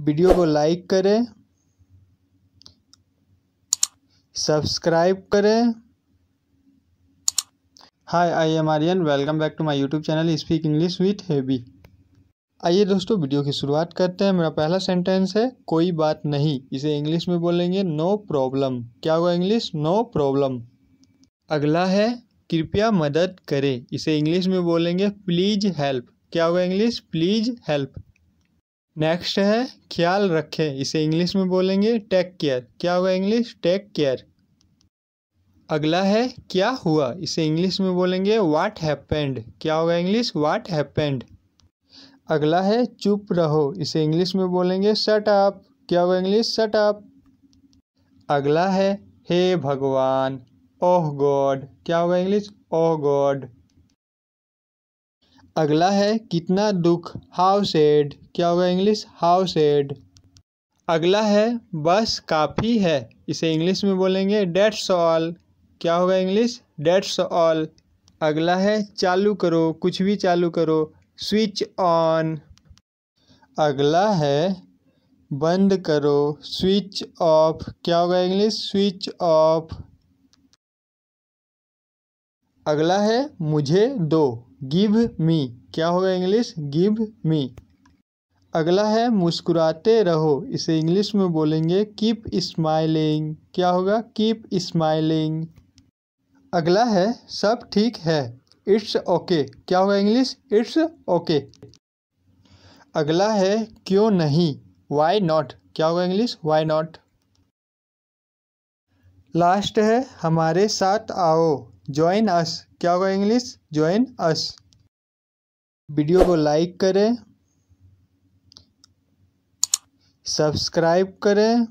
Video को like करें subscribe करें hi I am Aryan welcome back to my YouTube channel speak English with heavy आइए दोस्तों video की शुरुआत करते हैं मेरा पहला सेंटेंस है कोई बात नहीं इसे इंग्लिश में बोलेंगे नो प्रॉब्लम क्या होगा इंग्लिश नो प्रॉब्लम अगला है कृपया मदद करें इसे इंग्लिश में बोलेंगे प्लीज़ हेल्प क्या होगा इंग्लिश प्लीज़ हेल्प नेक्स्ट है ख्याल रखें इसे इंग्लिश में बोलेंगे टेक केयर क्या होगा इंग्लिश टेक केयर अगला है क्या हुआ इसे इंग्लिश में बोलेंगे वाट हैपेंड क्या होगा इंग्लिश व्हाट हैपेंड अगला है चुप रहो इसे इंग्लिश में बोलेंगे शट अप क्या होगा इंग्लिश शट अप अगला है हे भगवान ओह oh गॉड क्या होगा इंग्लिश ओह oh गॉड अगला है कितना दुख हाउ सेड क्या होगा इंग्लिश हाउ सेड अगला है बस काफ़ी है इसे इंग्लिश में बोलेंगे डेट्स ऑल क्या होगा इंग्लिश डेट्स ऑल अगला है चालू करो कुछ भी चालू करो स्विच ऑन अगला है बंद करो स्विच ऑफ क्या होगा इंग्लिश स्विच ऑफ अगला है मुझे दो गिव मी क्या होगा इंग्लिश गिव मी अगला है मुस्कुराते रहो इसे इंग्लिश में बोलेंगे कीप स्माइलिंग क्या होगा कीप स्माइलिंग अगला है सब ठीक है इट्स ओके okay. क्या होगा इंग्लिश इट्स ओके अगला है क्यों नहीं वाई नॉट क्या होगा इंग्लिश वाई नॉट लास्ट है हमारे साथ आओ ज्वाइन अस क्या होगा इंग्लिश ज्वाइन अस वीडियो को लाइक करें सब्सक्राइब करें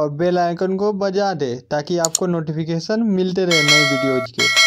और बेल आइकन को बजा दें ताकि आपको नोटिफिकेशन मिलते रहे नए वीडियोज के